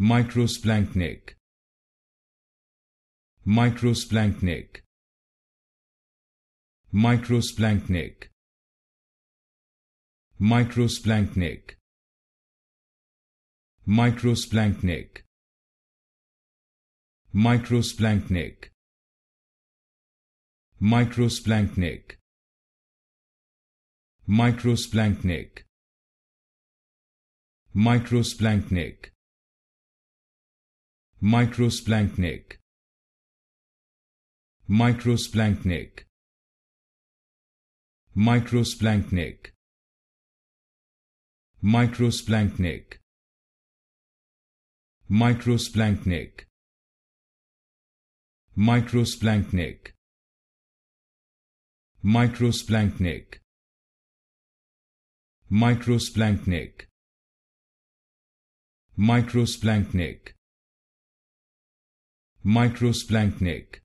microsplanknic microsplanknic microsplanknic microsplanknic microsplanknic microsplanknic microsplanknic microsplanknic microsplanknic microsplanknic microsplanknic microsplanknic microsplanknic microsplanknic microsplanknic microsplanknic microsplanknic microsplanknic microsplanknic